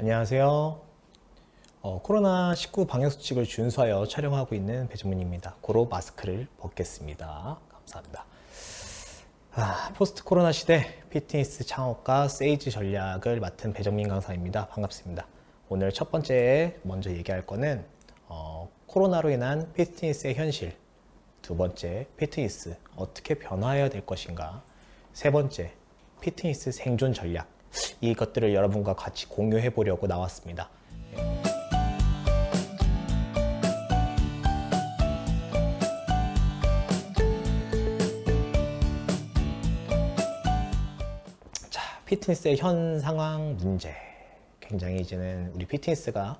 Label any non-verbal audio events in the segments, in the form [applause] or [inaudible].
안녕하세요. 어, 코로나19 방역수칙을 준수하여 촬영하고 있는 배정문입니다. 고로 마스크를 벗겠습니다. 감사합니다. 아, 포스트 코로나 시대 피트니스 창업과 세이지 전략을 맡은 배정민 강사입니다. 반갑습니다. 오늘 첫 번째 먼저 얘기할 거는 어, 코로나로 인한 피트니스의 현실 두 번째, 피트니스 어떻게 변화해야 될 것인가 세 번째, 피트니스 생존 전략 이것들을 여러분과 같이 공유해 보려고 나왔습니다. 자, 피트니스의 현 상황 문제. 굉장히 이제는 우리 피트니스가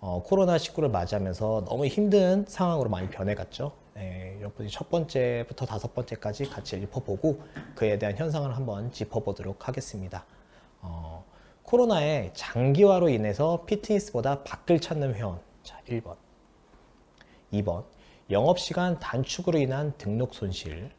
어, 코로나19를 맞이하면서 너무 힘든 상황으로 많이 변해갔죠. 네, 여러분이 첫 번째부터 다섯 번째까지 같이 읽어보고 그에 대한 현상을 한번 짚어보도록 하겠습니다. 어, 코로나의 장기화로 인해서 피트니스보다 밖을 찾는 회원. 자, 1번. 2번. 영업시간 단축으로 인한 등록 손실.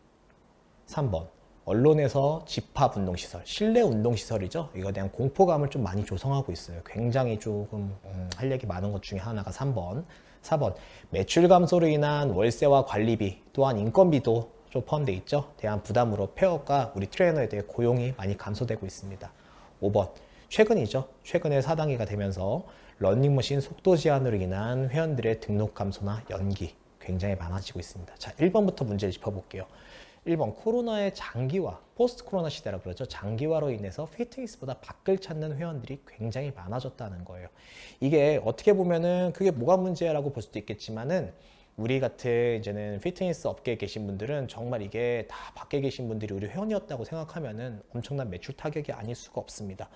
3번. 언론에서 집합 운동시설, 실내 운동시설이죠. 이거에 대한 공포감을 좀 많이 조성하고 있어요. 굉장히 조금 음, 할 얘기 많은 것 중에 하나가 3번. 4번. 매출 감소로 인한 월세와 관리비, 또한 인건비도 좀 포함되어 있죠. 대한 부담으로 폐업과 우리 트레이너에 대해 고용이 많이 감소되고 있습니다. 5번. 최근이죠. 최근에 사단기가 되면서 런닝머신 속도 제한으로 인한 회원들의 등록 감소나 연기 굉장히 많아지고 있습니다. 자, 1번부터 문제를 짚어볼게요. 1번 코로나의 장기화, 포스트 코로나 시대라 그러죠. 장기화로 인해서 피트니스보다 밖을 찾는 회원들이 굉장히 많아졌다는 거예요. 이게 어떻게 보면은 그게 뭐가 문제라고 볼 수도 있겠지만은 우리 같은 이제는 피트니스 업계에 계신 분들은 정말 이게 다 밖에 계신 분들이 우리 회원이었다고 생각하면 엄청난 매출 타격이 아닐 수가 없습니다.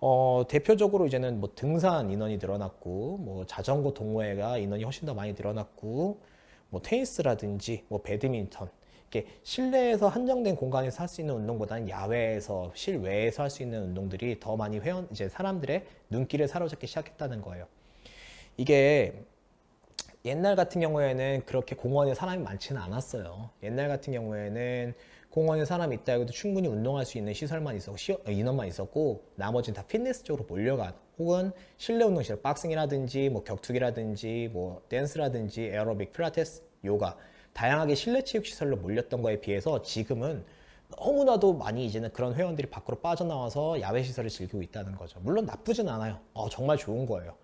어, 대표적으로 이제는 뭐 등산 인원이 늘어났고, 뭐 자전거 동호회가 인원이 훨씬 더 많이 늘어났고, 뭐 테니스라든지 뭐 배드민턴 이렇게 실내에서 한정된 공간에서 할 수 있는 운동보다는 야외에서 실외에서 할 수 있는 운동들이 더 많이 회원 이제 사람들의 눈길을 사로잡기 시작했다는 거예요. 이게 옛날 같은 경우에는 그렇게 공원에 사람이 많지는 않았어요. 옛날 같은 경우에는 공원에 사람이 있다 해도 충분히 운동할 수 있는 시설만 있었고 시어, 인원만 있었고 나머지는 다 피트니스 쪽으로 몰려간 혹은 실내 운동실 박싱이라든지 뭐 격투기라든지 뭐 댄스라든지 에어로빅 필라테스 요가 다양하게 실내 체육 시설로 몰렸던 거에 비해서 지금은 너무나도 많이 이제는 그런 회원들이 밖으로 빠져나와서 야외 시설을 즐기고 있다는 거죠. 물론 나쁘진 않아요. 어, 정말 좋은 거예요.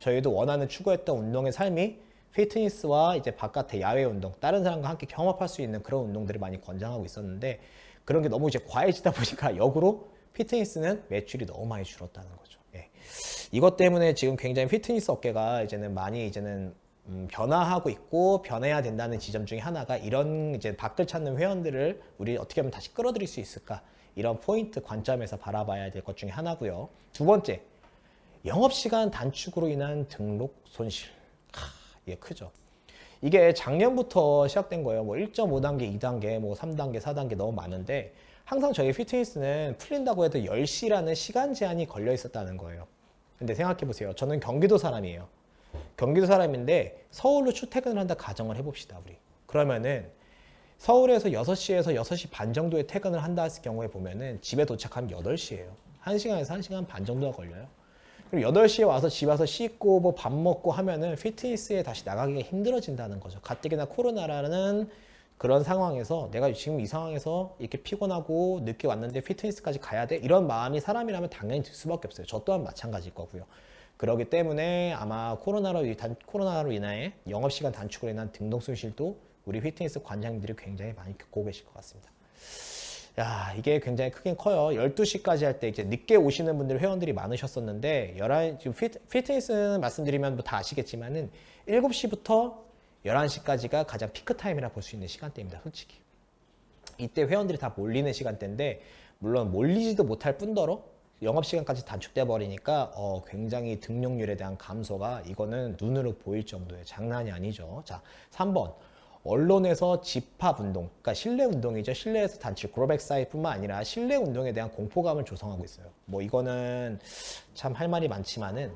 저희도 원하는 추구했던 운동의 삶이 피트니스와 이제 바깥의 야외 운동, 다른 사람과 함께 경합할 수 있는 그런 운동들을 많이 권장하고 있었는데 그런 게 너무 이제 과해지다 [laughs] 보니까 역으로 피트니스는 매출이 너무 많이 줄었다는 거죠. 예. 이것 때문에 지금 굉장히 피트니스 업계가 이제는 많이 이제는 음, 변화하고 있고 변해야 된다는 지점 중에 하나가 이런 이제 밖을 찾는 회원들을 우리 어떻게 하면 다시 끌어들일 수 있을까 이런 포인트 관점에서 바라봐야 될 것 중에 하나고요. 두 번째, 영업시간 단축으로 인한 등록 손실. 이게 예, 크죠. 이게 작년부터 시작된 거예요. 뭐 1.5단계, 2단계, 뭐 3단계, 4단계 너무 많은데 항상 저희 피트니스는 풀린다고 해도 10시라는 시간 제한이 걸려 있었다는 거예요. 근데 생각해 보세요. 저는 경기도 사람이에요. 경기도 사람인데 서울로 출퇴근을 한다 가정을 해봅시다, 우리. 그러면은 서울에서 6시에서 6시 반 정도에 퇴근을 한다 했을 경우에 보면은 집에 도착하면 8시예요. 1시간에서 1시간 반 정도가 걸려요. 그리고 8시에 와서 집에서 씻고 뭐 밥 먹고 하면은 피트니스에 다시 나가기가 힘들어진다는 거죠. 가뜩이나 코로나라는 그런 상황에서 내가 지금 이 상황에서 이렇게 피곤하고 늦게 왔는데 피트니스까지 가야 돼? 이런 마음이 사람이라면 당연히 들 수밖에 없어요. 저 또한 마찬가지일 거고요. 그러기 때문에 아마 코로나로, 단, 코로나로 인해 영업시간 단축으로 인한 등록 손실도 우리 피트니스 관장님들이 굉장히 많이 겪고 계실 것 같습니다. 야, 이게 굉장히 크긴 커요. 12시까지 할 때 이제 늦게 오시는 분들 회원들이 많으셨었는데 11 지금 피트, 니스는 말씀드리면 뭐다 아시겠지만은 7시부터 11시까지가 가장 피크 타임이라 볼 수 있는 시간대입니다. 솔직히. 이때 회원들이 다 몰리는 시간대인데 물론 몰리지도 못할 뿐더러 영업시간까지 단축돼 버리니까 어, 굉장히 등록률에 대한 감소가 이거는 눈으로 보일 정도의 장난이 아니죠. 자, 3번 언론에서 집합운동, 그러니까 실내운동이죠. 실내에서 단체 고로백사이뿐만 아니라 실내운동에 대한 공포감을 조성하고 있어요. 뭐 이거는 참 할 말이 많지만은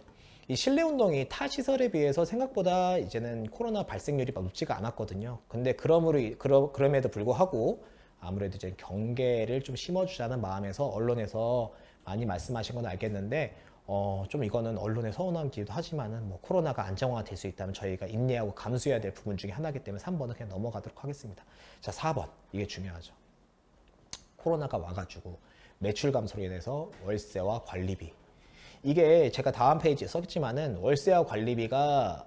이 실내 운동이 타 시설에 비해서 생각보다 이제는 코로나 발생률이 높지가 않았거든요. 근데 그럼으로 그러, 그럼에도 불구하고 아무래도 이제 경계를 좀 심어주자는 마음에서 언론에서 많이 말씀하신 건 알겠는데 어, 좀 이거는 언론에 서운함기도 하지만은 뭐 코로나가 안정화될 수 있다면 저희가 인내하고 감수해야 될 부분 중에 하나이기 때문에 3번은 그냥 넘어가도록 하겠습니다. 자, 4번. 이게 중요하죠. 코로나가 와가지고 매출 감소로 인해서 월세와 관리비. 이게 제가 다음 페이지에 썼지만은 월세와 관리비가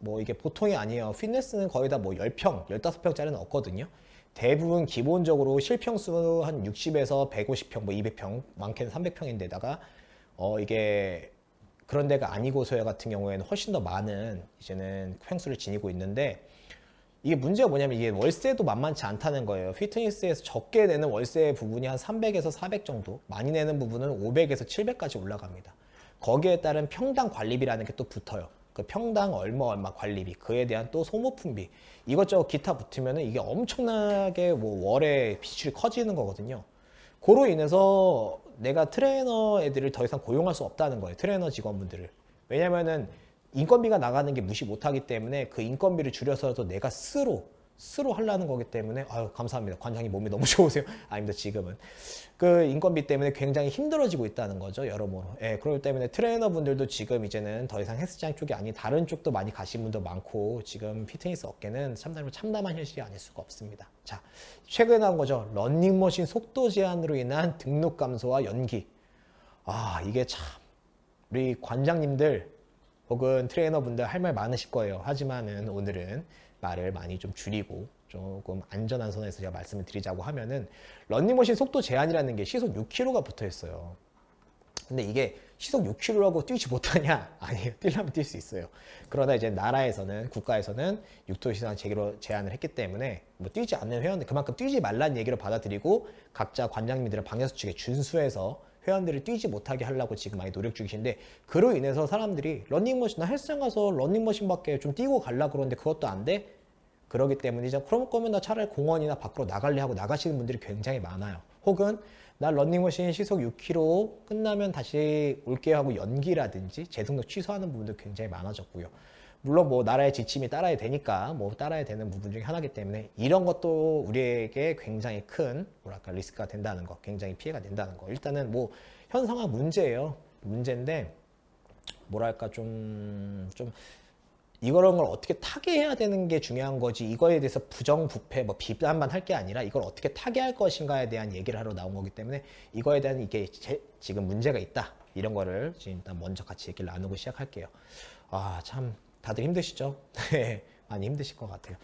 뭐 이게 보통이 아니에요. 핀네스는 거의 다 뭐 10평, 15평짜리는 없거든요. 대부분 기본적으로 실평수 한 60에서 150평, 뭐 200평, 많게는 300평인데다가 어, 이게 그런 데가 아니고서야 같은 경우에는 훨씬 더 많은 이제는 횡수를 지니고 있는데 이게 문제가 뭐냐면 이게 월세도 만만치 않다는 거예요. 휘트니스에서 적게 내는 월세 부분이 한 300에서 400 정도, 많이 내는 부분은 500에서 700까지 올라갑니다. 거기에 따른 평당 관리비라는 게 또 붙어요. 그 평당 얼마 얼마 관리비, 그에 대한 또 소모품비, 이것저것 기타 붙으면 이게 엄청나게 뭐 월에 비출이 커지는 거거든요. 고로 인해서 내가 트레이너 애들을 더 이상 고용할 수 없다는 거예요. 트레이너 직원분들을. 왜냐면은 인건비가 나가는 게 무시 못하기 때문에 그 인건비를 줄여서라도 내가 스스로 스로 하려는 거기 때문에 아유 감사합니다. 관장님 몸이 너무 [laughs] 좋으세요. 아닙니다. 지금은 그 인건비 때문에 굉장히 힘들어지고 있다는 거죠. 여러모로. 예, 그렇기 때문에 트레이너분들도 지금 이제는 더 이상 헬스장 쪽이 아닌 다른 쪽도 많이 가신 분도 많고 지금 피트니스 업계는 참담 참담한 현실이 아닐 수가 없습니다. 자, 최근에 나온 거죠. 런닝머신 속도 제한으로 인한 등록 감소와 연기. 아, 이게 참 우리 관장님들 혹은 트레이너분들 할 말 많으실 거예요. 하지만은 오늘은 말을 많이 좀 줄이고 조금 안전한 선에서 제가 말씀을 드리자고 하면은 런닝머신 속도 제한이라는 게 시속 6km가 붙어 있어요. 근데 이게 시속 6km라고 뛰지 못하냐? [laughs] 아니에요. 뛰려면 뛸 수 있어요. 그러나 이제 나라에서는 국가에서는 6km 시속 제기로 제한을 했기 때문에 뭐 뛰지 않는 회원들 그만큼 뛰지 말란 얘기를 받아들이고 각자 관장님들의 방역 수칙에 준수해서 회원들을 뛰지 못하게 하려고 지금 많이 노력 중이신데 그로 인해서 사람들이 런닝머신이나 헬스장 가서 런닝머신밖에 좀 뛰고 갈라 그러는데 그것도 안 돼? 그러기 때문에 이제 그럴 거면 나 차라리 공원이나 밖으로 나갈래 하고 나가시는 분들이 굉장히 많아요. 혹은 나 런닝머신 시속 6km 끝나면 다시 올게 하고 연기라든지 재등록 취소하는 부분도 굉장히 많아졌고요. 물론 뭐 나라의 지침이 따라야 되니까 뭐 따라야 되는 부분 중에 하나이기 때문에 이런 것도 우리에게 굉장히 큰 뭐랄까 리스크가 된다는 거 굉장히 피해가 된다는 거 일단은 뭐현상화 문제예요 문제인데 뭐랄까 좀좀 좀 이런 걸 어떻게 타개해야 되는 게 중요한 거지 이거에 대해서 부정부패 뭐비판만할 게 아니라 이걸 어떻게 타개할 것인가에 대한 얘기를 하러 나온 거기 때문에 이거에 대한 이게 제, 지금 문제가 있다 이런 거를 지금 일단 먼저 같이 얘기를 나누고 시작할게요 아참 다들 힘드시죠? [laughs] 네, 많이 힘드실 것 같아요.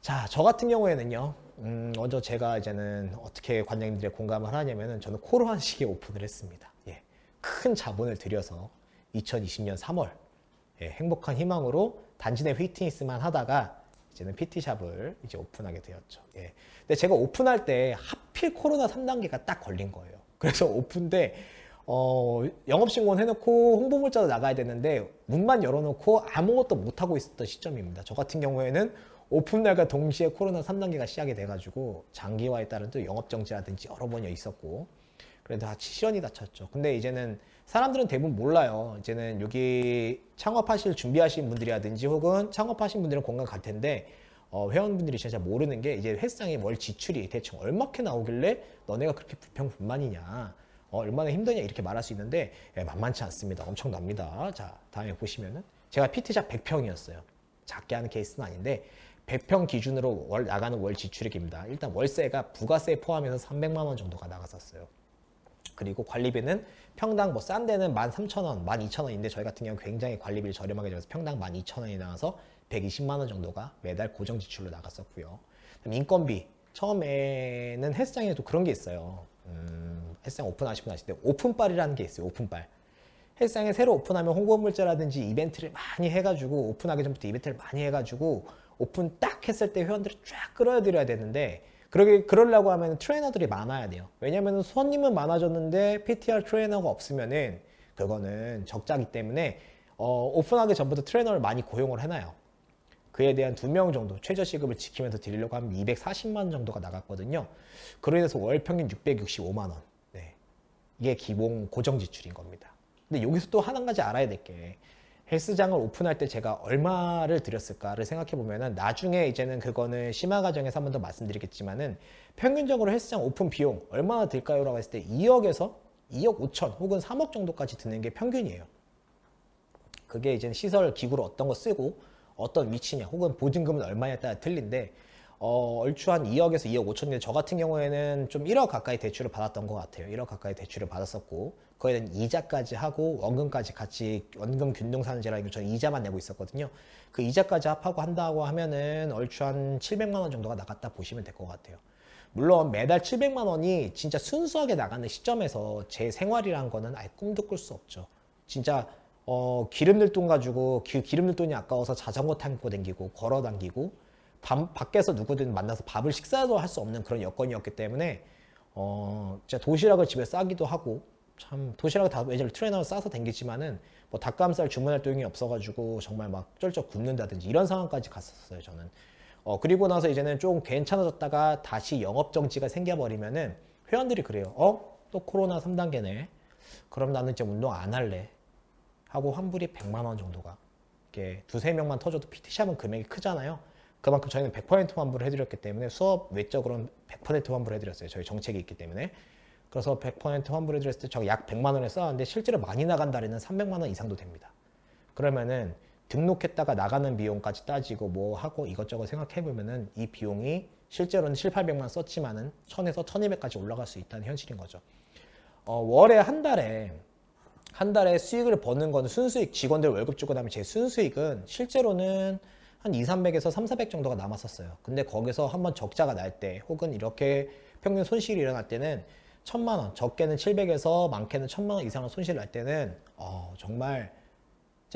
자, 저 같은 경우에는요. 음, 먼저 제가 이제는 어떻게 관장님들의 공감을 하냐면은 저는 코로한 시기에 오픈을 했습니다. 예. 큰 자본을 들여서 2020년 3월 예, 행복한 희망으로 단지 내 휘트니스만 하다가 이제는 PT샵을 이제 오픈하게 되었죠. 예. 근데 제가 오픈할 때 하필 코로나 3단계가 딱 걸린 거예요. 그래서 오픈때 어, 영업신고는 해놓고 홍보물자도 나가야 되는데 문만 열어놓고 아무것도 못하고 있었던 시점입니다. 저 같은 경우에는 오픈날과 동시에 코로나 3단계가 시작이 돼가지고 장기화에 따른 또 영업정지라든지 여러 번이 있었고 그래도 다 실현이 다쳤죠. 근데 이제는 사람들은 대부분 몰라요. 이제는 여기 창업하실 준비하신 분들이라든지 혹은 창업하신 분들은 공간 갈 텐데 어, 회원분들이 진짜 모르는 게 이제 회상에월 지출이 대충 얼마큼 나오길래 너네가 그렇게 불평불만이냐 어, 얼마나 힘드냐 이렇게 말할 수 있는데 예, 만만치 않습니다. 엄청납니다. 자 다음에 보시면은 제가 피트샵 100평이었어요. 작게 하는 케이스는 아닌데 100평 기준으로 월, 나가는 월 지출액입니다. 일단 월세가 부가세 포함해서 300만 원 정도가 나갔었어요. 그리고 관리비는 평당 뭐 싼 데는 13,000원, 12,000원인데 저희 같은 경우 굉장히 관리비를 저렴하게 잡아서 평당 12,000원이 나와서 120만 원 정도가 매달 고정 지출로 나갔었고요. 인건비 처음에는 헬스장에도 그런 게 있어요. 음, 헬스장 오픈하시면 아시는데 오픈빨이라는 게 있어요. 오픈빨. 헬스장에 새로 오픈하면 홍보물자라든지 이벤트를 많이 해가지고 오픈하기 전부터 이벤트를 많이 해가지고 오픈 딱 했을 때 회원들을 쫙 끌어들여야 되는데 그러게 그러려고 하면 트레이너들이 많아야 돼요. 왜냐하면 손님은 많아졌는데 PTR 트레이너가 없으면은 그거는 적자기 때문에 어, 오픈하기 전부터 트레이너를 많이 고용을 해놔요. 그에 대한 두 명 정도 최저 시급을 지키면서 드리려고 하면 240만 정도가 나갔거든요. 그러 인해서 월 평균 665만 원. 이게 기본 고정 지출인 겁니다. 근데 여기서 또 하나 가지 알아야 될 게 헬스장을 오픈할 때 제가 얼마를 드렸을까를 생각해 보면은 나중에 이제는 그거는 심화 과정에서 한번 더 말씀드리겠지만은 평균적으로 헬스장 오픈 비용 얼마나 들까요라고 했을 때 2억에서 2억 5천 혹은 3억 정도까지 드는 게 평균이에요. 그게 이제 시설 기구를 어떤 거 쓰고 어떤 위치냐 혹은 보증금은 얼마냐에 따라 틀린데 어, 얼추 한 2억에서 2억 5천인데 저 같은 경우에는 좀 1억 가까이 대출을 받았던 것 같아요. 1억 가까이 대출을 받았었고 거기에 대한 이자까지 하고 원금까지 같이 원금 균등산재라는 저는 이자만 내고 있었거든요. 그 이자까지 합하고 한다고 하면은 얼추 한 700만 원 정도가 나갔다 보시면 될 것 같아요. 물론 매달 700만 원이 진짜 순수하게 나가는 시점에서 제 생활이란 거는 아예 꿈도 꿀 수 없죠. 진짜 어, 기름 낼돈 가지고 기, 기름 낼 돈이 아까워서 자전거 타고 댕기고 걸어 당기고 밤, 밖에서 누구든 만나서 밥을 식사도 할 수 없는 그런 여건이었기 때문에 어, 진짜 도시락을 집에 싸기도 하고 참 도시락을 다 예전에 트레이너로 싸서 댕기지만은 뭐 닭가슴살 주문할 용이 없어가지고 정말 막 쩔쩔 굶는다든지 이런 상황까지 갔었어요 저는 어 그리고 나서 이제는 좀 괜찮아졌다가 다시 영업 정지가 생겨버리면은 회원들이 그래요 어 또 코로나 3단계네 그럼 나는 이제 운동 안 할래 하고 환불이 100만 원 정도가 이렇게 두세 명만 터져도 PT샵은 금액이 크잖아요 그만큼 저희는 100% 환불을 해드렸기 때문에 수업 외적으로는 100% 환불을 해드렸어요. 저희 정책이 있기 때문에. 그래서 100% 환불해 드렸을 때 저기 약 100만 원에 쌓았는데 실제로 많이 나간 달에는 300만 원 이상도 됩니다. 그러면은 등록했다가 나가는 비용까지 따지고 뭐 하고 이것저것 생각해 보면은 이 비용이 실제로는 7, 800만 썼지만은 1000에서 1200까지 올라갈 수 있다는 현실인 거죠. 어, 월에 한 달에 한 달에 수익을 버는 건 순수익 직원들 월급 주고 나면 제 순수익은 실제로는 한 2, 300에서 3, 400 정도가 남았었어요. 근데 거기서 한 번 적자가 날 때 혹은 이렇게 평균 손실이 일어날 때는 1 천만 원, 적게는 700에서 많게는 1 천만 원 이상의 손실 날 때는 어, 정말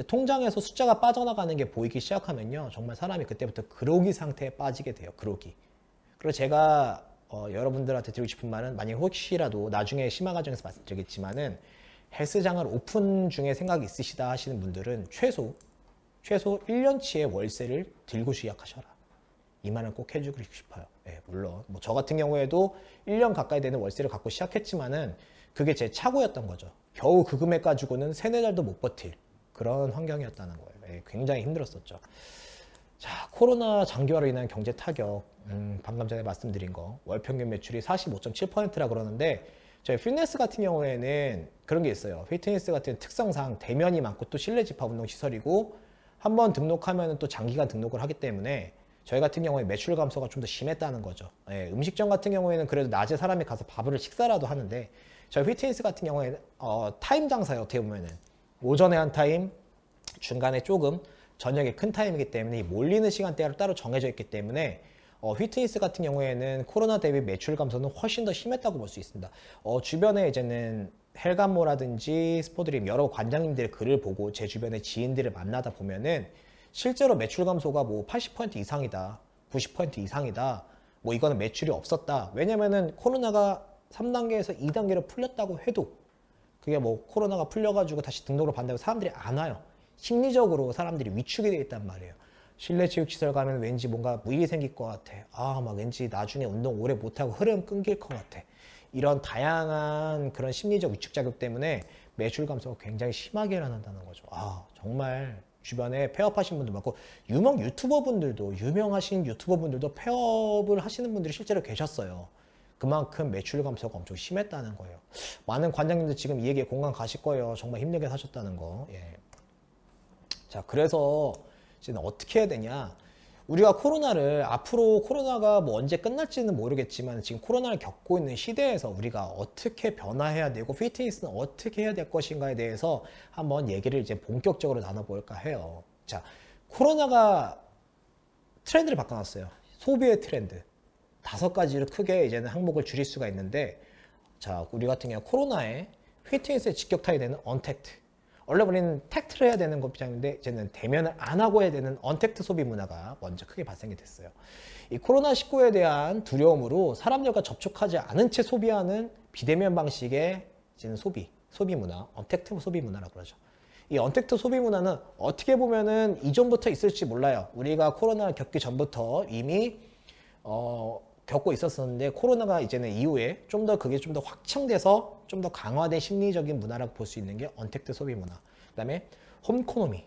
통장에서 숫자가 빠져나가는 게 보이기 시작하면요. 정말 사람이 그때부터 그로기 상태에 빠지게 돼요. 그로기. 그리고 제가 어, 여러분들한테 드리고 싶은 말은 만약 혹시라도 나중에 심화 과정에서 말씀드리겠지만은 헬스장을 오픈 중에 생각이 있으시다 하시는 분들은 최소 최소 1년치의 월세를 들고 시작하셔라. 이 말은 꼭 해주고 싶어요. 네, 물론 뭐 저 같은 경우에도 1년 가까이 되는 월세를 갖고 시작했지만은 그게 제차고였던 거죠. 겨우 그 금액 가지고는 세네 달도 못 버틸 그런 환경이었다는 거예요. 네, 굉장히 힘들었었죠. 자, 코로나 장기화로 인한 경제 타격, 음, 방금 전에 말씀드린 거, 월 평균 매출이 45.7%라 그러는데, 저희 필네스 같은 경우에는 그런 게 있어요. 피트니스 같은 특성상 대면이 많고 또 실내 집합 운동 시설이고, 한번 등록하면 또 장기간 등록을 하기 때문에 저희 같은 경우에 매출 감소가 좀 더 심했다는 거죠. 예, 음식점 같은 경우에는 그래도 낮에 사람이 가서 밥을 식사라도 하는데 저희 휘트니스 같은 경우에 어, 타임 장사예요. 어떻게 보면은 오전에 한 타임, 중간에 조금, 저녁에 큰 타임이기 때문에 몰리는 시간대로 따로 정해져 있기 때문에 어, 휘트니스 같은 경우에는 코로나 대비 매출 감소는 훨씬 더 심했다고 볼 수 있습니다. 어, 주변에 이제는 헬감모라든지 스포드림 여러 관장님들의 글을 보고 제 주변의 지인들을 만나다 보면은 실제로 매출 감소가 뭐 80% 이상이다, 90% 이상이다, 뭐 이거는 매출이 없었다. 왜냐면은 코로나가 3단계에서 2단계로 풀렸다고 해도 그게 뭐 코로나가 풀려가지고 다시 등록을 받는다고 사람들이 안 와요. 심리적으로 사람들이 위축이 돼 있단 말이에요. 실내 체육시설 가면 왠지 뭔가 무일이 생길 것 같아. 아, 막 왠지 나중에 운동 오래 못하고 흐름 끊길 것 같아. 이런 다양한 그런 심리적 위축 자용 때문에 매출 감소가 굉장히 심하게 일어난다는 거죠. 아 정말 주변에 폐업하신 분들 많고 유명 유튜버 분들도 유명하신 유튜버 분들도 폐업을 하시는 분들이 실제로 계셨어요. 그만큼 매출 감소가 엄청 심했다는 거예요. 많은 관장님들 지금 이 얘기에 공감 가실 거예요. 정말 힘들게 사셨다는 거. 예. 자 그래서 지금 어떻게 해야 되냐. 우리가 코로나를 앞으로 코로나가 뭐 언제 끝날지는 모르겠지만 지금 코로나를 겪고 있는 시대에서 우리가 어떻게 변화해야 되고 피트니스는 어떻게 해야 될 것인가에 대해서 한번 얘기를 이제 본격적으로 나눠볼까 해요. 자, 코로나가 트렌드를 바꿔놨어요. 소비의 트렌드. 다섯 가지로 크게 이제는 항목을 줄일 수가 있는데 자, 우리 같은 경우 코로나에 피트니스에 직격탄이 되는 언택트. 원래 우리는 택트를 해야 되는 곱창인데 이제는 대면을 안 하고 해야 되는 언택트 소비 문화가 먼저 크게 발생이 됐어요. 이 코로나19에 대한 두려움으로 사람들과 접촉하지 않은 채 소비하는 비대면 방식의 이제는 소비, 소비 문화, 언택트 소비 문화라고 그러죠. 이 언택트 소비 문화는 어떻게 보면은 이전부터 있을지 몰라요. 우리가 코로나 겪기 전부터 이미 어, 겪고 있었었는데 코로나가 이제는 이후에 좀 더 그게 좀 더 확충돼서 좀 더 강화된 심리적인 문화라고 볼 수 있는 게 언택트 소비 문화. 그다음에 홈코노미.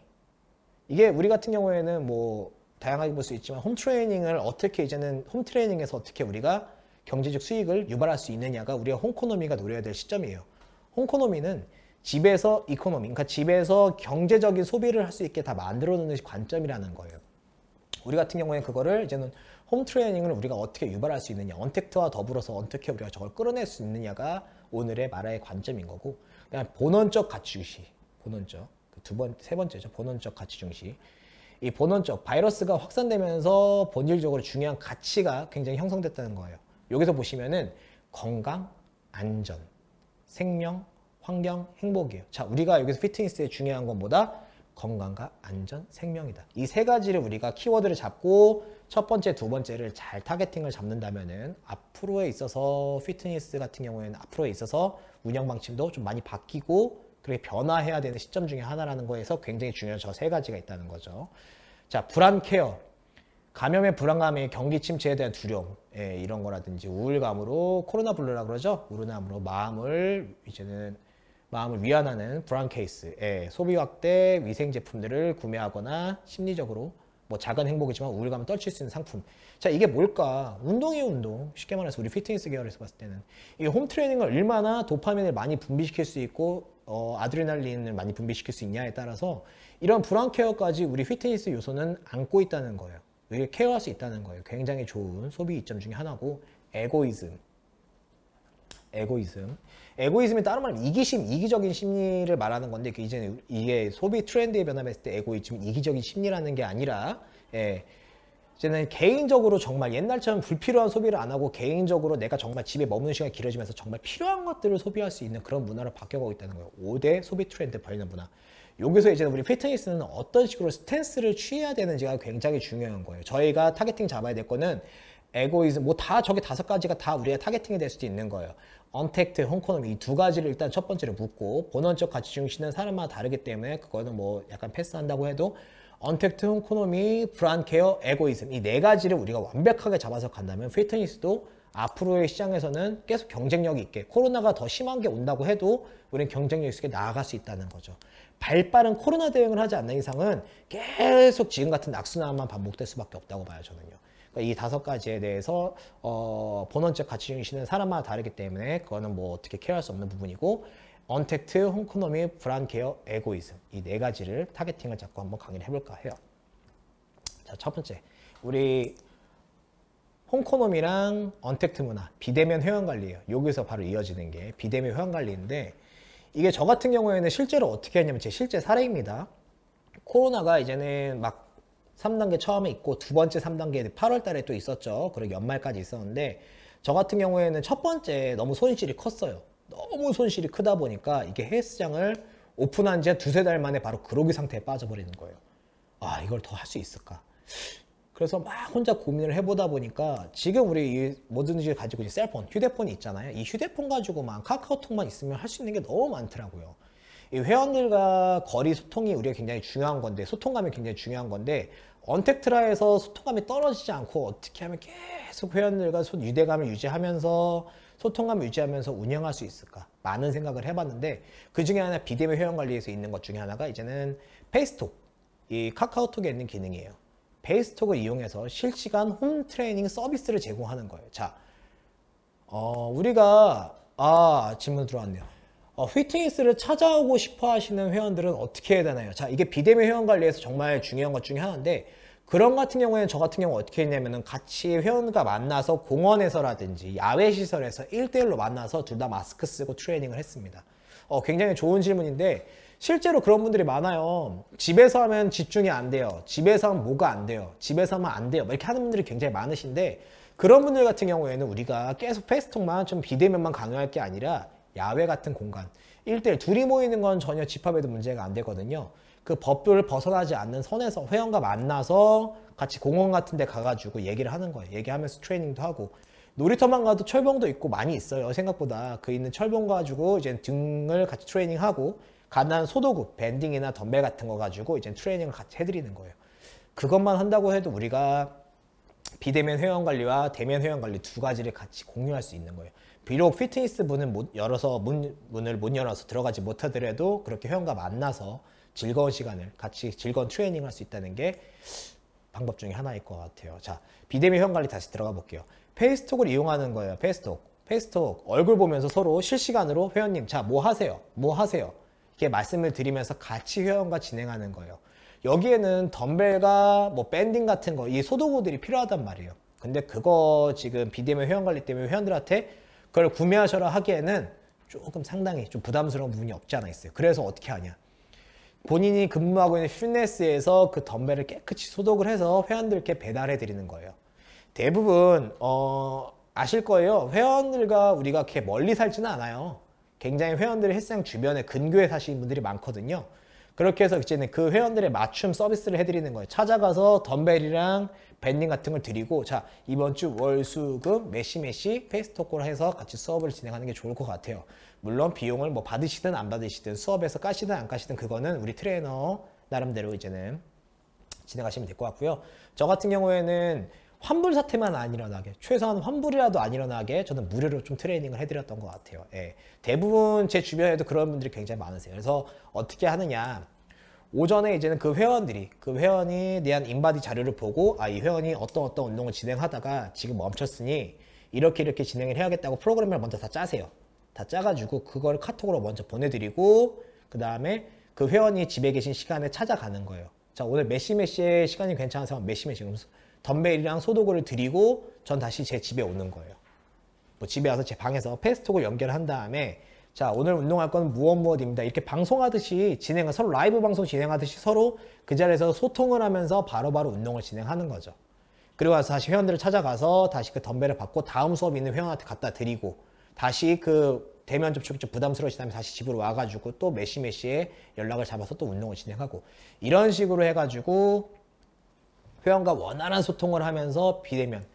이게 우리 같은 경우에는 뭐 다양하게 볼 수 있지만 홈 트레이닝을 어떻게 이제는 홈 트레이닝에서 어떻게 우리가 경제적 수익을 유발할 수 있느냐가 우리가 홈코노미가 노려야 될 시점이에요. 홈코노미는 집에서 이코노미, 그러니까 집에서 경제적인 소비를 할 수 있게 다 만들어 놓는 관점이라는 거예요. 우리 같은 경우에는 그거를 이제는 홈 트레이닝을 우리가 어떻게 유발할 수 있느냐 언택트와 더불어서 어떻게 우리가 저걸 끌어낼 수 있느냐가 오늘의 마라의 관점인 거고 그다음 본원적 가치 중시 본원적 그 두번 세 번째죠 본원적 가치 중시 이 본원적 바이러스가 확산되면서 본질적으로 중요한 가치가 굉장히 형성됐다는 거예요 여기서 보시면은 건강 안전 생명 환경 행복이에요 자 우리가 여기서 피트니스의 중요한 것보다 건강과 안전, 생명이다. 이 세 가지를 우리가 키워드를 잡고 첫 번째, 두 번째를 잘 타겟팅을 잡는다면 은 앞으로에 있어서 피트니스 같은 경우에는 앞으로에 있어서 운영 방침도 좀 많이 바뀌고 그렇게 변화해야 되는 시점 중에 하나라는 거에서 굉장히 중요한 저 세 가지가 있다는 거죠. 자, 불안 케어. 감염의 불안감이 경기 침체에 대한 두려움 예, 이런 거라든지 우울감으로 코로나 블루라 그러죠 우울감으로 마음을 이제는 마음을 위안하는 불안 케이스, 예, 소비 확대, 위생 제품들을 구매하거나 심리적으로 뭐 작은 행복이지만 우울감을 떨칠 수 있는 상품. 자, 이게 뭘까? 운동이 운동. 쉽게 말해서 우리 피트니스 계열에서 봤을 때는. 이홈 트레이닝을 얼마나 도파민을 많이 분비시킬 수 있고, 어, 아드레날린을 많이 분비시킬 수 있냐에 따라서 이런 불안 케어까지 우리 피트니스 요소는 안고 있다는 거예요. 이게 케어할 수 있다는 거예요. 굉장히 좋은 소비 이점 중에 하나고, 에고이즘. 에고이즘. 에고이즘이 다른 말로 이기심, 이기적인 심리를 말하는 건데 그 이제 이게 소비 트렌드에 변화했을 때 에고이즘은 이기적인 심리라는 게 아니라 예, 이제는 개인적으로 정말 옛날처럼 불필요한 소비를 안 하고 개인적으로 내가 정말 집에 머무는 시간이 길어지면서 정말 필요한 것들을 소비할 수 있는 그런 문화로 바뀌어가고 있다는 거예요. 5대 소비 트렌드 벌리는 문화. 여기서 이제 우리 피트니스는 어떤 식으로 스탠스를 취해야 되는지가 굉장히 중요한 거예요. 저희가 타겟팅 잡아야 될 거는 에고이즘 뭐 다 저게 다섯 가지가 다 우리의 타겟팅이 될 수도 있는 거예요. 언택트, 홍코노미 이 두 가지를 일단 첫 번째로 묻고 본원적 가치 중심은 사람마다 다르기 때문에 그거는 뭐 약간 패스한다고 해도 언택트, 홍코노미, 브란케어, 에고이즘 이 네 가지를 우리가 완벽하게 잡아서 간다면 피트니스도 앞으로의 시장에서는 계속 경쟁력이 있게 코로나가 더 심한 게 온다고 해도 우리는 경쟁력 있게 나아갈 수 있다는 거죠. 발빠른 코로나 대응을 하지 않는 이상은 계속 지금 같은 낙수나만 반복될 수밖에 없다고 봐요 저는요. 그러니까 이 다섯 가지에 대해서 어, 본원적 가치 중시는 사람마다 다르기 때문에 그거는 뭐 어떻게 케어할 수 없는 부분이고 언택트, 홍코노미, 브란 케어, 에고이즘 이 네 가지를 타겟팅을 잡고 한번 강의를 해볼까 해요. 자, 첫 번째 우리 홍코노미랑 언택트 문화, 비대면 회원관리예요. 여기서 바로 이어지는 게 비대면 회원관리인데 이게 저 같은 경우에는 실제로 어떻게 했냐면 제 실제 사례입니다. 코로나가 이제는 막 3단계 처음에 있고 두 번째 3단계 8월 달에 또 있었죠. 그리고 연말까지 있었는데 저 같은 경우에는 첫 번째 너무 손실이 컸어요. 너무 손실이 크다 보니까 이게 헬스장을 오픈한 지 두 세 달 만에 바로 그로기 상태에 빠져버리는 거예요. 아 이걸 더 할 수 있을까? 그래서 막 혼자 고민을 해보다 보니까 지금 우리 뭐든지 가지고 있는 셀폰, 휴대폰이 있잖아요. 이 휴대폰 가지고만 카카오톡만 있으면 할 수 있는 게 너무 많더라고요. 이 회원들과 거리 소통이 우리가 굉장히 중요한 건데 소통감이 굉장히 중요한 건데 언택트라에서 소통감이 떨어지지 않고 어떻게 하면 계속 회원들과 유대감을 유지하면서 소통감을 유지하면서 운영할 수 있을까 많은 생각을 해봤는데 그 중에 하나 비대면 회원 관리에서 있는 것 중에 하나가 이제는 페이스톡 이 카카오톡에 있는 기능이에요 페이스톡을 이용해서 실시간 홈 트레이닝 서비스를 제공하는 거예요 자 어, 우리가 아 질문 들어왔네요 어, 휘트니스를 찾아오고 싶어 하시는 회원들은 어떻게 해야 되나요? 자, 이게 비대면 회원 관리에서 정말 중요한 것 중에 하나인데 그런 같은 경우에는 저 같은 경우 어떻게 했냐면은 같이 회원과 만나서 공원에서라든지 야외 시설에서 일대일로 만나서 둘 다 마스크 쓰고 트레이닝을 했습니다. 어, 굉장히 좋은 질문인데 실제로 그런 분들이 많아요. 집에서 하면 집중이 안 돼요. 집에서 하면 뭐가 안 돼요. 집에서 하면 안 돼요. 이렇게 하는 분들이 굉장히 많으신데 그런 분들 같은 경우에는 우리가 계속 페스톡만 좀 비대면만 강요할 게 아니라 야외 같은 공간 1대1 둘이 모이는 건 전혀 집합에도 문제가 안 되거든요. 그 법도를 벗어나지 않는 선에서 회원과 만나서 같이 공원 같은 데 가가지고 얘기를 하는 거예요. 얘기하면서 트레이닝도 하고 놀이터만 가도 철봉도 있고 많이 있어요. 생각보다 그 있는 철봉 가지고 이제 등을 같이 트레이닝하고 간단한 소도구, 밴딩이나 덤벨 같은 거 가지고 이제 트레이닝을 같이 해드리는 거예요. 그것만 한다고 해도 우리가 비대면 회원 관리와 대면 회원 관리 두 가지를 같이 공유할 수 있는 거예요. 비록 피트니스 분은 못 열어서 문, 문을 못 열어서 들어가지 못하더라도 그렇게 회원과 만나서 즐거운 시간을 같이 즐거운 트레이닝 할수 있다는 게 방법 중에 하나일 것 같아요. 자, 비대면 회원 관리 다시 들어가 볼게요. 페이스톡을 이용하는 거예요. 페이스톡. 페이스톡. 얼굴 보면서 서로 실시간으로 회원님, 자, 뭐 하세요? 뭐 하세요? 이렇게 말씀을 드리면서 같이 회원과 진행하는 거예요. 여기에는 덤벨과 뭐 밴딩 같은 거, 이 소도구들이 필요하단 말이에요. 근데 그거 지금 비대면 회원 관리 때문에 회원들한테 그걸 구매하셔라 하기에는 조금 상당히 좀 부담스러운 부분이 없지 않아 있어요. 그래서 어떻게 하냐. 본인이 근무하고 있는 휴네스에서그 덤벨을 깨끗이 소독을 해서 회원들께 배달해 드리는 거예요. 대부분 어, 아실 거예요. 회원들과 우리가 그렇게 멀리 살지는 않아요. 굉장히 회원들의 헬스장 주변에 근교에 사시는 분들이 많거든요. 그렇게 해서 이제는 그 회원들의 맞춤 서비스를 해드리는 거예요. 찾아가서 덤벨이랑 밴딩 같은 걸 드리고 자 이번 주 월, 수, 금, 매시매시 페이스토크로 해서 같이 수업을 진행하는 게 좋을 것 같아요. 물론 비용을 뭐 받으시든 안 받으시든 수업에서 까시든 안 까시든 그거는 우리 트레이너 나름대로 이제는 진행하시면 될 것 같고요. 저 같은 경우에는 환불 사태만 안 일어나게 최소한 환불이라도 안 일어나게 저는 무료로 좀 트레이닝을 해드렸던 것 같아요 예. 대부분 제 주변에도 그런 분들이 굉장히 많으세요 그래서 어떻게 하느냐 오전에 이제는 그 회원들이 그 회원이 대한 인바디 자료를 보고 아 이 회원이 어떤 어떤 운동을 진행하다가 지금 멈췄으니 이렇게 이렇게 진행을 해야겠다고 프로그램을 먼저 다 짜세요. 다 짜가지고 그걸 카톡으로 먼저 보내드리고 그 다음에 그 회원이 집에 계신 시간에 찾아가는 거예요. 자 오늘 메시메시의 시간이 괜찮아서 메시메시 그 덤벨이랑 소독을 드리고 전 다시 제 집에 오는 거예요. 뭐 집에 와서 제 방에서 페스톡을 연결한 다음에 자 오늘 운동할 건 무엇 무엇입니다 이렇게 방송하듯이 진행을 서로 라이브 방송 진행하듯이 서로 그 자리에서 소통을 하면서 바로바로 바로 운동을 진행하는 거죠 그리고 와서 다시 회원들을 찾아가서 다시 그 덤벨을 받고 다음 수업 있는 회원한테 갖다 드리고 다시 그 대면 접촉이 좀 부담스러워지다면 다시 집으로 와가지고 또 메시메시에 연락을 잡아서 또 운동을 진행하고 이런 식으로 해가지고 회원과 원활한 소통을 하면서 비대면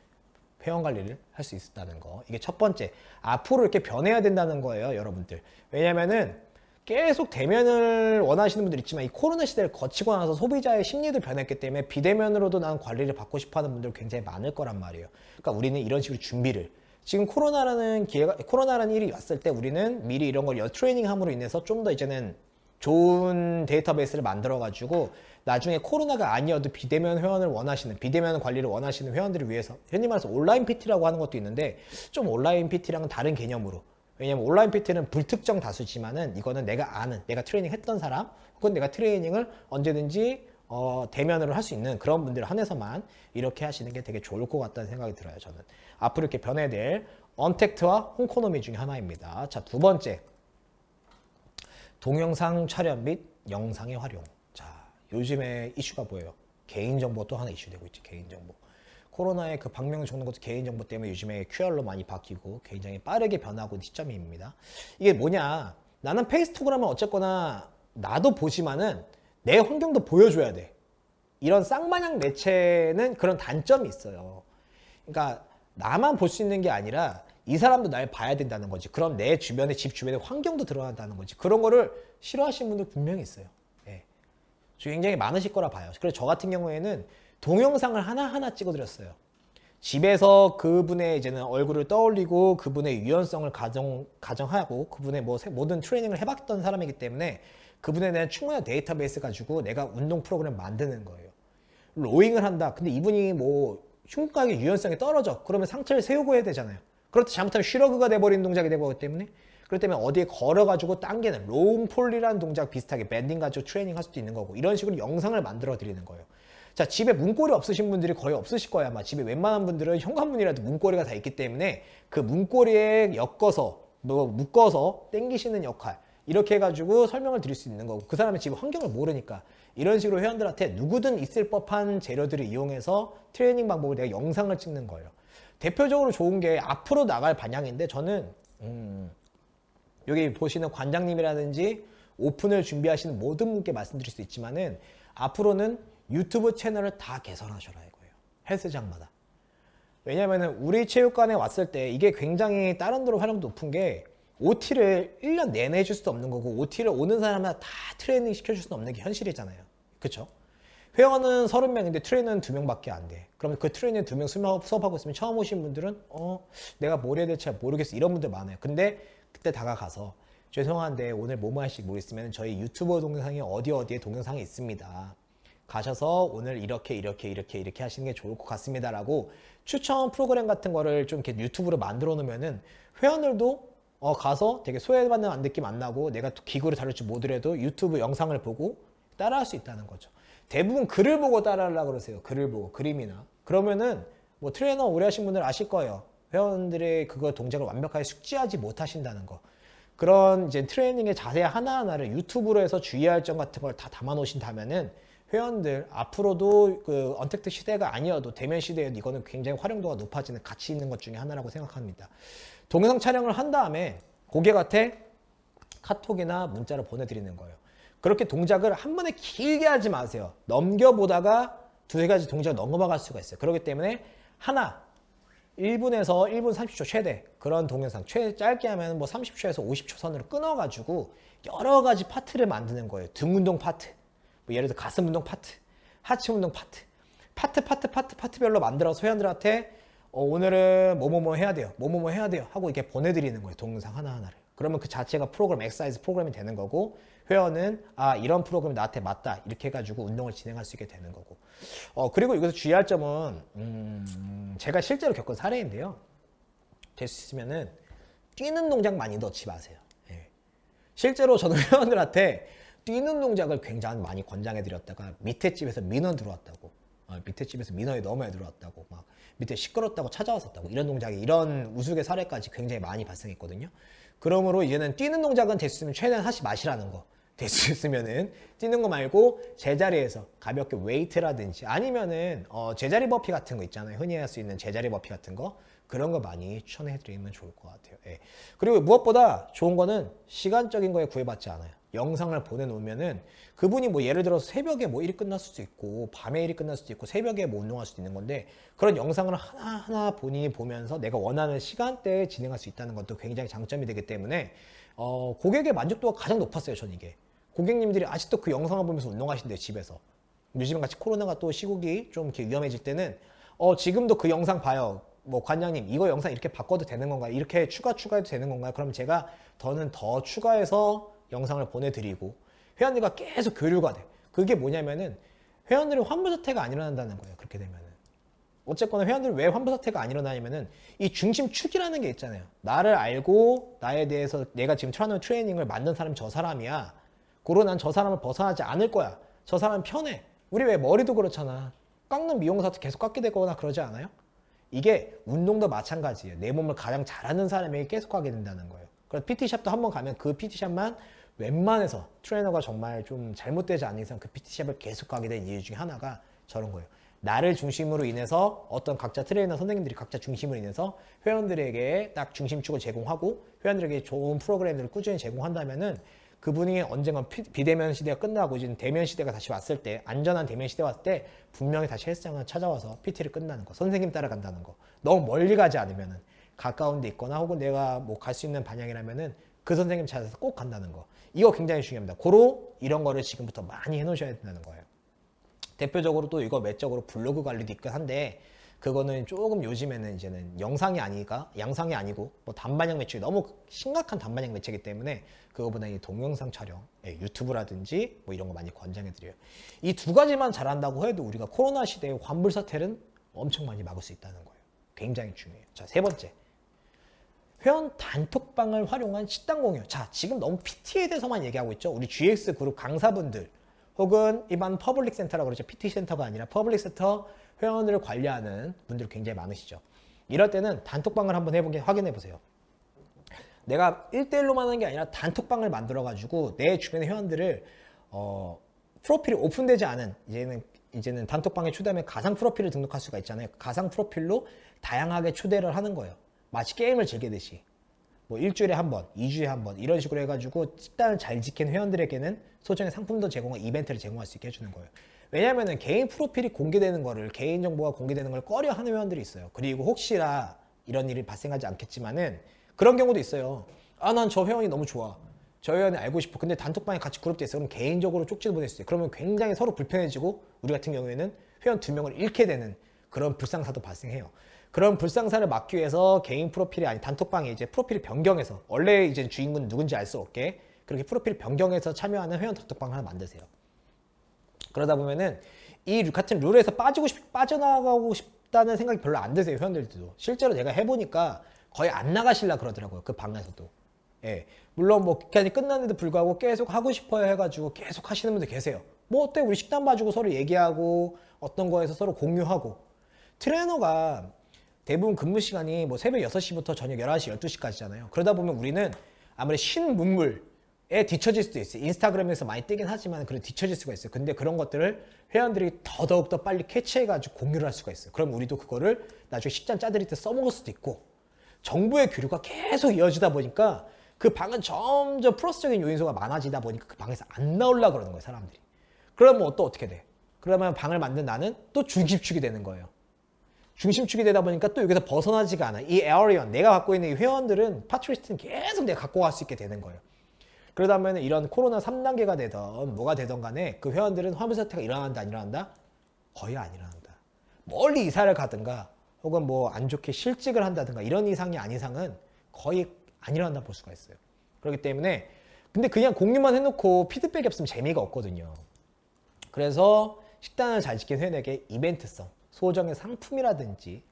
회원 관리를 할 수 있다는 거 이게 첫 번째 앞으로 이렇게 변해야 된다는 거예요 여러분들 왜냐면은 계속 대면을 원하시는 분들 있지만 이 코로나 시대를 거치고 나서 소비자의 심리도 변했기 때문에 비대면으로도 나는 관리를 받고 싶어하는 분들 굉장히 많을 거란 말이에요 그러니까 우리는 이런 식으로 준비를 지금 코로나라는 기회가 코로나라는 일이 왔을 때 우리는 미리 이런 걸 여, 트레이닝함으로 인해서 좀 더 이제는 좋은 데이터베이스를 만들어 가지고 나중에 코로나가 아니어도 비대면 회원을 원하시는 비대면 관리를 원하시는 회원들을 위해서 흔님 말해서 온라인 PT라고 하는 것도 있는데 좀 온라인 PT랑은 다른 개념으로 왜냐면 온라인 PT는 불특정 다수지만은 이거는 내가 아는 내가 트레이닝 했던 사람 혹은 내가 트레이닝을 언제든지 어, 대면으로 할 수 있는 그런 분들 한해서만 이렇게 하시는 게 되게 좋을 것 같다는 생각이 들어요 저는 앞으로 이렇게 변해야 될 언택트와 홍코노미 중에 하나입니다 자 두 번째 동영상 촬영 및 영상의 활용 요즘에 이슈가 뭐예요? 개인정보 또 하나 이슈되고 있지 개인정보 코로나에그박명 적는 것도 개인정보 때문에 요즘에 QR로 많이 바뀌고 굉장히 빠르게 변하고 있는 시점입니다. 이게 뭐냐 나는 페이스톡그라면 어쨌거나 나도 보지만은 내 환경도 보여줘야 돼. 이런 쌍마냥 매체는 그런 단점이 있어요. 그러니까 나만 볼 수 있는 게 아니라 이 사람도 날 봐야 된다는 거지. 그럼 내 주변에 집 주변에 환경도 들어간다는 거지. 그런 거를 싫어하시는 분들 분명히 있어요. 굉장히 많으실 거라 봐요. 그래서 저 같은 경우에는 동영상을 하나하나 찍어드렸어요. 집에서 그분의 이제는 얼굴을 떠올리고 그분의 유연성을 가정, 가정하고 그분의 뭐 모든 트레이닝을 해봤던 사람이기 때문에 그분에 대한 충분한 데이터베이스 가지고 내가 운동 프로그램 만드는 거예요. 로잉을 한다. 근데 이분이 뭐 흉곽의 유연성이 떨어져. 그러면 상체를 세우고 해야 되잖아요. 그렇다 잘못하면 쉬러그가 돼버린 동작이 되기 때문에 그렇다면 어디에 걸어가지고 당기는 롱폴리라는 동작 비슷하게 밴딩 가지고 트레이닝 할 수도 있는 거고 이런 식으로 영상을 만들어 드리는 거예요. 자 집에 문고리 없으신 분들이 거의 없으실 거예요 아마 집에 웬만한 분들은 현관문이라도 문고리가 다 있기 때문에 그 문고리에 엮어서 뭐 묶어서 당기시는 역할 이렇게 해가지고 설명을 드릴 수 있는 거고 그 사람의 집 환경을 모르니까 이런 식으로 회원들한테 누구든 있을 법한 재료들을 이용해서 트레이닝 방법을 내가 영상을 찍는 거예요 대표적으로 좋은 게 앞으로 나갈 방향인데 저는 음, 여기 보시는 관장님이라든지 오픈을 준비하시는 모든 분께 말씀드릴 수 있지만은 앞으로는 유튜브 채널을 다 개선하셔라 이거예요. 헬스장마다. 왜냐면은 우리 체육관에 왔을 때 이게 굉장히 다른 데로 활용 높은 게 OT를 1년 내내 해줄 수도 없는 거고 OT를 오는 사람마다 다 트레이닝 시켜줄 수는 없는 게 현실이잖아요. 그렇죠? 회원은 30명인데 트레이너는 2명밖에 안 돼. 그러면그 트레이너 2명 수업하고 있으면 처음 오신 분들은 어 내가 뭘 해야 될지 잘 모르겠어 이런 분들 많아요. 근데 그때 다가가서 죄송한데 오늘 뭐뭐 할지 모르겠으면 뭐 저희 유튜버 동영상이 어디 어디에 동영상이 있습니다. 가셔서 오늘 이렇게 이렇게 이렇게 이렇게 하시는 게 좋을 것 같습니다 라고 추천 프로그램 같은 거를 좀 이렇게 유튜브로 만들어 놓으면은 회원들도 어 가서 되게 소외받는 안 느낌 안 나고 내가 기구를 다룰지 못해도 유튜브 영상을 보고 따라할 수 있다는 거죠. 대부분 글을 보고 따라하려고 그러세요. 글을 보고 그림이나 그러면은 뭐 트레이너 오래 하신 분들 아실 거예요. 회원들의 그거 동작을 완벽하게 숙지하지 못하신다는 거. 그런 이제 트레이닝의 자세 하나하나를 유튜브로 해서 주의할 점 같은 걸 다 담아 놓으신다면은 회원들 앞으로도 그 언택트 시대가 아니어도 대면 시대에 이거는 굉장히 활용도가 높아지는 가치 있는 것 중에 하나라고 생각합니다. 동영상 촬영을 한 다음에 고객한테 카톡이나 문자를 보내드리는 거예요. 그렇게 동작을 한 번에 길게 하지 마세요. 넘겨보다가 두세 가지 동작 을 넘어갈 수가 있어요. 그렇기 때문에 하나, 1분에서 1분 30초 최대 그런 동영상 최 짧게 하면 뭐 30초에서 50초 선으로 끊어가지고 여러 가지 파트를 만드는 거예요. 등 운동 파트, 뭐 예를 들어 가슴 운동 파트, 하체 운동 파트, 파트 파트 파트 파트별로 만들어서 회원들한테 어, 오늘은 뭐 뭐 뭐 해야 돼요, 뭐 뭐 뭐 해야 돼요 하고 이렇게 보내드리는 거예요. 동영상 하나 하나를. 그러면 그 자체가 프로그램, 엑사이즈 프로그램이 되는 거고 회원은 아 이런 프로그램이 나한테 맞다 이렇게 해가지고 운동을 진행할 수 있게 되는 거고 어 그리고 여기서 주의할 점은 음, 제가 실제로 겪은 사례인데요 될 수 있으면은 뛰는 동작 많이 넣지 마세요 예. 실제로 저는 [laughs] 회원들한테 뛰는 동작을 굉장히 많이 권장해 드렸다가 밑에 집에서 민원 들어왔다고 어, 밑에 집에서 민원이 너무 많이 들어왔다고 막 밑에 시끄럽다고 찾아왔었다고 이런 동작이 이런 우스개 사례까지 굉장히 많이 발생했거든요 그러므로 이제는 뛰는 동작은 됐으면 최대한 하지 마시라는 거. 됐으면은 뛰는 거 말고 제자리에서 가볍게 웨이트라든지 아니면은 어 제자리 버피 같은 거 있잖아요. 흔히 할 수 있는 제자리 버피 같은 거 그런 거 많이 추천해 드리면 좋을 것 같아요. 예. 그리고 무엇보다 좋은 거는 시간적인 거에 구애받지 않아요. 영상을 보내놓으면은 그분이 뭐 예를 들어서 새벽에 뭐 일이 끝날 수도 있고 밤에 일이 끝날 수도 있고 새벽에 뭐 운동할 수도 있는 건데 그런 영상을 하나하나 본인이 보면서 내가 원하는 시간대에 진행할 수 있다는 것도 굉장히 장점이 되기 때문에 어, 고객의 만족도가 가장 높았어요, 전 이게. 고객님들이 아직도 그 영상을 보면서 운동하신대요, 집에서. 요즘 같이 코로나가 또 시국이 좀 이렇게 위험해질 때는 어, 지금도 그 영상 봐요. 뭐 관장님 이거 영상 이렇게 바꿔도 되는 건가요? 이렇게 추가 추가해도 되는 건가요? 그럼 제가 더는 더 추가해서 영상을 보내드리고 회원들과 계속 교류가 돼. 그게 뭐냐면은 회원들이 환불 사태가 안 일어난다는 거예요. 그렇게 되면은. 어쨌거나 회원들은 왜 환불 사태가 안 일어나냐면은 이 중심축이라는 게 있잖아요. 나를 알고 나에 대해서 내가 지금 틀어놓 트레이닝을 만든 사람이 저 사람이야. 고로 난저 사람을 벗어나지 않을 거야. 저 사람 편해. 우리 왜 머리도 그렇잖아. 깎는 미용사도 계속 깎게 되거나 그러지 않아요? 이게 운동도 마찬가지예요. 내 몸을 가장 잘하는 사람에게 계속 하게 된다는 거예요. 그래서 PT샵도 한번 가면 그 PT샵만 웬만해서 트레이너가 정말 좀 잘못되지 않는 이상 그 PT샵을 계속 가게 된 이유 중에 하나가 저런 거예요. 나를 중심으로 인해서 어떤 각자 트레이너 선생님들이 각자 중심으로 인해서 회원들에게 딱 중심축을 제공하고 회원들에게 좋은 프로그램들을 꾸준히 제공한다면은 그분이 언젠간 비대면 시대가 끝나고 지금 대면 시대가 다시 왔을 때 안전한 대면 시대 왔을 때 분명히 다시 헬스장을 찾아와서 PT를 끝나는 거 선생님 따라간다는 거 너무 멀리 가지 않으면은 가까운 데 있거나 혹은 내가 뭐 갈 수 있는 방향이라면은 그 선생님 찾아서 꼭 간다는 거 이거 굉장히 중요합니다. 고로 이런 거를 지금부터 많이 해놓으셔야 된다는 거예요. 대표적으로 또 이거 매적으로 블로그 관리도 있긴 한데 그거는 조금 요즘에는 이제는 영상이 아니니까 양상이 아니고 뭐 단반영 매출이 너무 심각한 단반영 매체이기 때문에 그거보다이 동영상 촬영, 예, 유튜브라든지 뭐 이런 거 많이 권장해드려요. 이 두 가지만 잘한다고 해도 우리가 코로나 시대의 환불 사태는 엄청 많이 막을 수 있다는 거예요. 굉장히 중요해요. 자, 세 번째. 회원 단톡방을 활용한 식당 공유. 자, 지금 너무 PT에 대해서만 얘기하고 있죠. 우리 GX 그룹 강사분들 혹은 일반 퍼블릭 센터라고 그러죠. PT 센터가 아니라 퍼블릭 센터 회원을 관리하는 분들 굉장히 많으시죠. 이럴 때는 단톡방을 한번 해보게 확인해 보세요. 내가 일대일로만 하는 게 아니라 단톡방을 만들어 가지고 내 주변의 회원들을 어, 프로필이 오픈되지 않은 이제는 이제는 단톡방에 초대하면 가상 프로필을 등록할 수가 있잖아요. 그 가상 프로필로 다양하게 초대를 하는 거예요. 마치 게임을 즐기듯이 뭐 일주일에 한 번, 이주에 한 번 이런 식으로 해가지고 식단을 잘 지킨 회원들에게는 소정의 상품도 제공하고 이벤트를 제공할 수 있게 해주는 거예요. 왜냐면은 개인 프로필이 공개되는 거를 개인 정보가 공개되는 걸 꺼려하는 회원들이 있어요. 그리고 혹시나 이런 일이 발생하지 않겠지만은 그런 경우도 있어요. 아 난 저 회원이 너무 좋아. 저 회원이 알고 싶어. 근데 단톡방에 같이 그룹돼 있어. 그럼 개인적으로 쪽지를 보낼 수 있어요. 그러면 굉장히 서로 불편해지고 우리 같은 경우에는 회원 두 명을 잃게 되는 그런 불상사도 발생해요. 그런 불상사를 막기 위해서 개인 프로필이 아닌 단톡방에 이제 프로필 을 변경해서 원래 이제 주인공은 누군지 알 수 없게 그렇게 프로필 을 변경해서 참여하는 회원 단톡방 을 하나 만드세요. 그러다 보면은 이 같은 룰에서 빠지고 싶, 빠져나가고 싶다는 생각이 별로 안 드세요 회원들도 실제로 내가 해보니까 거의 안 나가실라 그러더라고요 그 방에서도 예 물론 뭐기간 끝났는데도 불구하고 계속 하고 싶어요 해가지고 계속 하시는 분들 계세요 뭐 어때 우리 식단 봐주고 서로 얘기하고 어떤 거에서 서로 공유하고 트레이너가 대부분 근무 시간이 뭐 새벽 6시부터 저녁 11시, 12시까지잖아요. 그러다 보면 우리는 아무래도 신문물에 뒤처질 수도 있어요. 인스타그램에서 많이 뜨긴 하지만 그래도 뒤처질 수가 있어요. 근데 그런 것들을 회원들이 더더욱더 빨리 캐치해가지고 공유를 할 수가 있어요. 그럼 우리도 그거를 나중에 식단 짜드릴 때 써먹을 수도 있고 정부의 교류가 계속 이어지다 보니까 그 방은 점점 플러스적인 요인소가 많아지다 보니까 그 방에서 안 나올라 그러는 거예요, 사람들이. 그러면 또 어떻게 돼? 그러면 방을 만든 나는 또 주깁축이 되는 거예요. 중심축이 되다 보니까 또 여기서 벗어나지가 않아. 이 에어리언, 내가 갖고 있는 이 회원들은 파트리스트는 계속 내가 갖고 갈 수 있게 되는 거예요. 그러다 보면 이런 코로나 3단계가 되던 뭐가 되던 간에 그 회원들은 화물 사태가 일어난다 안 일어난다? 거의 안 일어난다. 멀리 이사를 가든가 혹은 뭐 안 좋게 실직을 한다든가 이런 이상이 아닌 이상은 거의 안 일어난다 볼 수가 있어요. 그렇기 때문에 근데 그냥 공유만 해놓고 피드백이 없으면 재미가 없거든요. 그래서 식단을 잘 지킨 회원에게 이벤트성 소정의 상품이라든지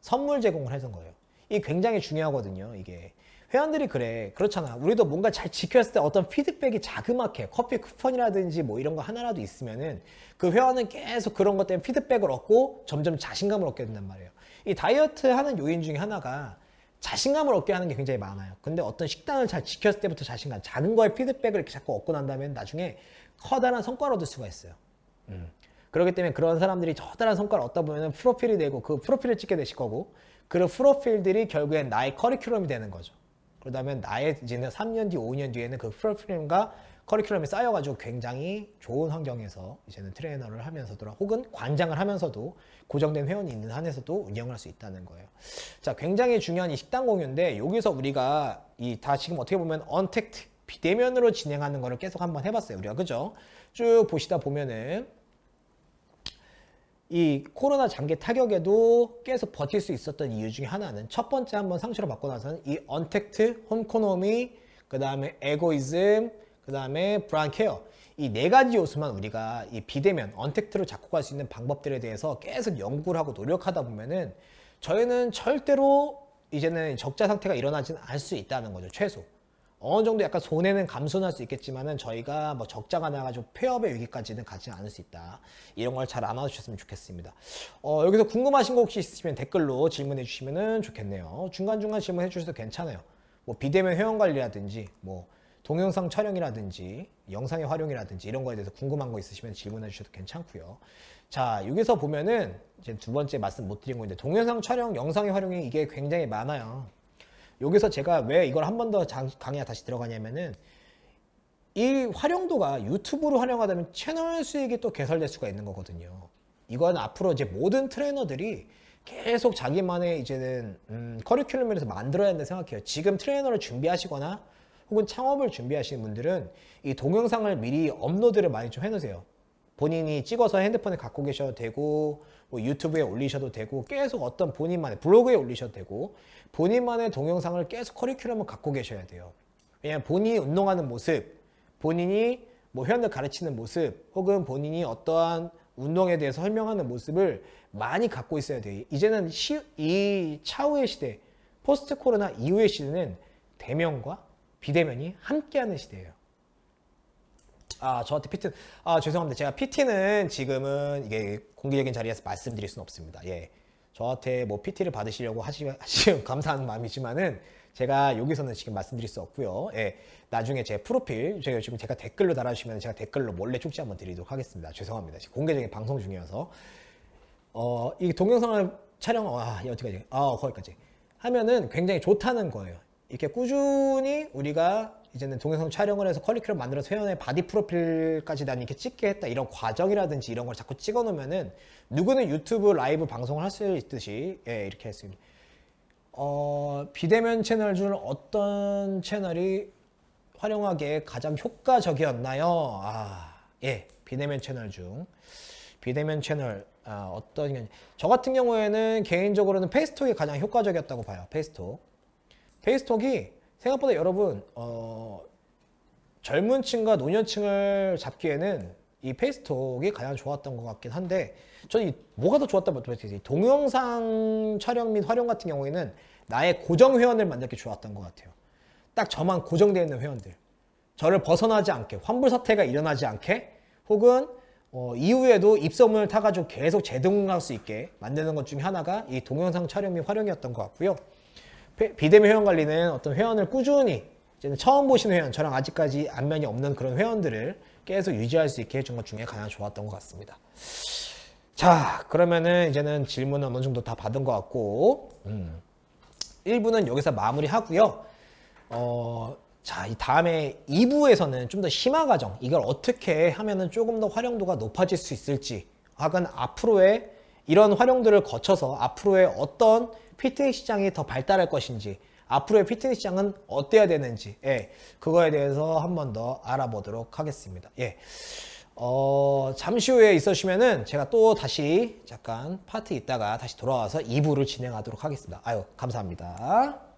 선물 제공을 해준 거예요. 이 굉장히 중요하거든요. 이게 회원들이 그래 그렇잖아 우리도 뭔가 잘 지켰을 때 어떤 피드백이 자그맣게 커피 쿠폰이라든지 뭐 이런 거 하나라도 있으면은 그 회원은 계속 그런 것 때문에 피드백을 얻고 점점 자신감을 얻게 된단 말이에요 이 다이어트 하는 요인 중에 하나가 자신감을 얻게 하는 게 굉장히 많아요 근데 어떤 식단을 잘 지켰을 때부터 자신감 작은 거에 피드백을 이렇게 자꾸 얻고 난다면 나중에 커다란 성과를 얻을 수가 있어요 음. 그렇기 때문에 그런 사람들이 저다란 성과를 얻다 보면 프로필이 되고 그 프로필을 찍게 되실 거고 그런 프로필들이 결국엔 나의 커리큘럼이 되는 거죠. 그러다면 나의 이제는 3년 뒤, 5년 뒤에는 그 프로필과 커리큘럼이 쌓여가지고 굉장히 좋은 환경에서 이제는 트레이너를 하면서도 혹은 관장을 하면서도 고정된 회원이 있는 한에서도 운영할 수 있다는 거예요. 자, 굉장히 중요한 이 식당 공유인데 여기서 우리가 이 다 지금 어떻게 보면 언택트 비대면으로 진행하는 거를 계속 한번 해봤어요. 우리가 그죠? 쭉 보시다 보면은 이 코로나 장기 타격에도 계속 버틸 수 있었던 이유 중에 하나는 첫 번째 한번 상처를 받고 나서는 이 언택트, 홈코노미, 그 다음에 에고이즘, 그 다음에 브라운 케어 이 네 가지 요소만 우리가 이 비대면, 언택트로 작곡할 수 있는 방법들에 대해서 계속 연구를 하고 노력하다 보면은 저희는 절대로 이제는 적자 상태가 일어나지는 않을 수 있다는 거죠, 최소. 어느 정도 약간 손해는 감소할 수 있겠지만은 저희가 뭐 적자가 나가지고 폐업의 위기까지는 가지 않을 수 있다. 이런 걸 잘 안아주셨으면 좋겠습니다. 어, 여기서 궁금하신 거 혹시 있으시면 댓글로 질문해 주시면 좋겠네요. 중간중간 질문해 주셔도 괜찮아요. 뭐 비대면 회원 관리라든지 뭐 동영상 촬영이라든지 영상의 활용이라든지 이런 거에 대해서 궁금한 거 있으시면 질문해 주셔도 괜찮고요. 자 여기서 보면은 이제 두 번째 말씀 못 드린 건데 동영상 촬영, 영상의 활용이 이게 굉장히 많아요. 여기서 제가 왜 이걸 한 번 더 강의가 다시 들어가냐면은 이 활용도가 유튜브로 활용하다면 채널 수익이 또 개설될 수가 있는 거거든요. 이건 앞으로 이제 모든 트레이너들이 계속 자기만의 이제는 음, 커리큘럼에서 만들어야 한다 생각해요. 지금 트레이너를 준비하시거나 혹은 창업을 준비하시는 분들은 이 동영상을 미리 업로드를 많이 좀 해놓으세요. 본인이 찍어서 핸드폰에 갖고 계셔도 되고 뭐 유튜브에 올리셔도 되고 계속 어떤 본인만의 블로그에 올리셔도 되고 본인만의 동영상을 계속 커리큘럼을 갖고 계셔야 돼요. 왜냐하면 본인이 운동하는 모습, 본인이 뭐 회원들 가르치는 모습 혹은 본인이 어떠한 운동에 대해서 설명하는 모습을 많이 갖고 있어야 돼요. 이제는 시, 이 차후의 시대, 포스트 코로나 이후의 시대는 대면과 비대면이 함께하는 시대예요. 아 저한테 PT 아 죄송합니다 제가 PT는 지금은 이게 공개적인 자리에서 말씀드릴 수는 없습니다 예 저한테 뭐 PT를 받으시려고 하시면 하시면 [laughs] 감사한 마음이지만은 제가 여기서는 지금 말씀드릴 수 없고요 예 나중에 제 프로필 제가 지금 제가 댓글로 달아주시면 제가 댓글로 몰래 쪽지 한번 드리도록 하겠습니다 죄송합니다 지금 공개적인 방송 중이어서 어 이 동영상을 촬영 아 어디까지 아 거기까지 하면은 굉장히 좋다는 거예요 이렇게 꾸준히 우리가 이제는 동영상 촬영을 해서 커리큘럼 만들어서 회원의 바디 프로필까지 난 이렇게 찍게 했다 이런 과정이라든지 이런 걸 자꾸 찍어 놓으면은 누구는 유튜브 라이브 방송을 할 수 있듯이 예, 이렇게 했습니다. 어, 비대면 채널 중 어떤 채널이 활용하기에 가장 효과적이었나요? 아, 예, 비대면 채널 중 비대면 채널 아, 어떤 저 같은 경우에는 개인적으로는 페이스톡이 가장 효과적이었다고 봐요. 페이스톡. 페이스톡이 생각보다 여러분 어, 젊은 층과 노년층을 잡기에는 이 페이스톡이 가장 좋았던 것 같긴 한데 저는 이 뭐가 더 좋았다고 말씀드렸지 동영상 촬영 및 활용 같은 경우에는 나의 고정 회원을 만들기 좋았던 것 같아요 딱 저만 고정되어 있는 회원들 저를 벗어나지 않게 환불 사태가 일어나지 않게 혹은 어, 이후에도 입소문을 타가지고 계속 재등록할 수 있게 만드는 것 중에 하나가 이 동영상 촬영 및 활용이었던 것 같고요 비대면 회원 관리는 어떤 회원을 꾸준히 이제는 처음 보신 회원, 저랑 아직까지 안면이 없는 그런 회원들을 계속 유지할 수 있게 해준 것 중에 가장 좋았던 것 같습니다. 자, 그러면은 이제는 질문은 어느 정도 다 받은 것 같고, 음. 1부는 여기서 마무리 하고요. 어, 자, 이 다음에 2부에서는 좀 더 심화 과정, 이걸 어떻게 하면은 조금 더 활용도가 높아질 수 있을지, 혹은 앞으로의 이런 활용들을 거쳐서 앞으로의 어떤 피트니스 시장이 더 발달할 것인지 앞으로의 피트니스 시장은 어때야 되는지 예, 그거에 대해서 한 번 더 알아보도록 하겠습니다. 예. 어, 잠시 후에 있으시면은 제가 또 다시 잠깐 파트 있다가 다시 돌아와서 2부를 진행하도록 하겠습니다. 아유, 감사합니다.